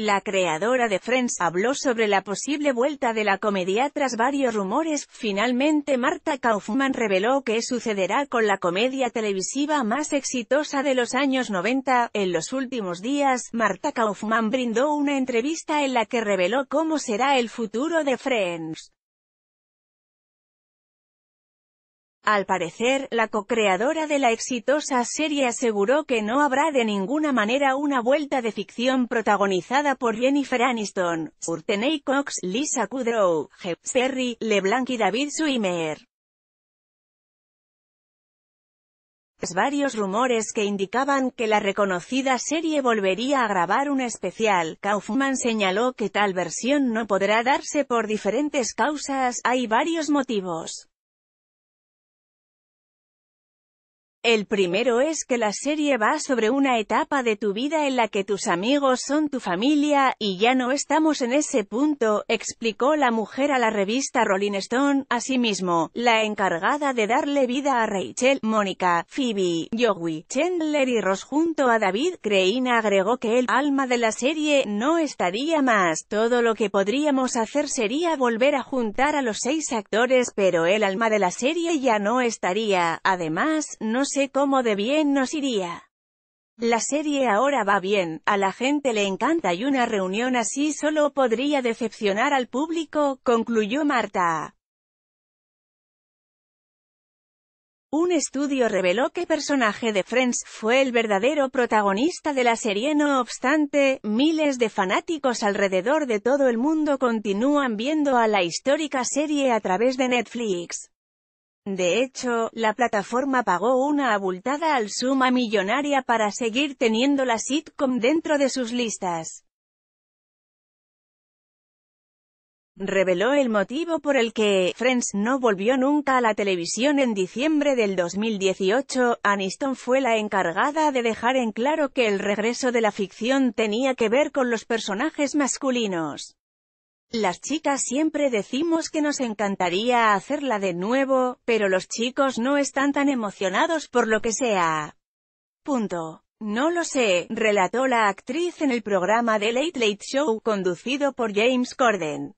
La creadora de Friends habló sobre la posible vuelta de la comedia tras varios rumores. Finalmente Marta Kaufman reveló que sucederá con la comedia televisiva más exitosa de los años 90. En los últimos días, Marta Kaufman brindó una entrevista en la que reveló cómo será el futuro de Friends. Al parecer, la co-creadora de la exitosa serie aseguró que no habrá de ninguna manera una vuelta de ficción protagonizada por Jennifer Aniston, Courtney Cox, Lisa Kudrow, Jeff Perry, LeBlanc y David Swimmer. varios rumores que indicaban que la reconocida serie volvería a grabar un especial, Kaufman señaló que tal versión no podrá darse por diferentes causas, hay varios motivos. El primero es que la serie va sobre una etapa de tu vida en la que tus amigos son tu familia, y ya no estamos en ese punto, explicó la mujer a la revista Rolling Stone, asimismo, la encargada de darle vida a Rachel, Mónica, Phoebe, Joey, Chandler y Ross junto a David Creina agregó que el alma de la serie no estaría más, todo lo que podríamos hacer sería volver a juntar a los seis actores pero el alma de la serie ya no estaría, además, no sé cómo de bien nos iría. La serie ahora va bien, a la gente le encanta y una reunión así solo podría decepcionar al público, concluyó Marta. Un estudio reveló que personaje de Friends fue el verdadero protagonista de la serie no obstante, miles de fanáticos alrededor de todo el mundo continúan viendo a la histórica serie a través de Netflix. De hecho, la plataforma pagó una abultada al suma millonaria para seguir teniendo la sitcom dentro de sus listas. Reveló el motivo por el que Friends no volvió nunca a la televisión en diciembre del 2018. Aniston fue la encargada de dejar en claro que el regreso de la ficción tenía que ver con los personajes masculinos. Las chicas siempre decimos que nos encantaría hacerla de nuevo, pero los chicos no están tan emocionados por lo que sea. Punto. No lo sé, relató la actriz en el programa The Late Late Show conducido por James Corden.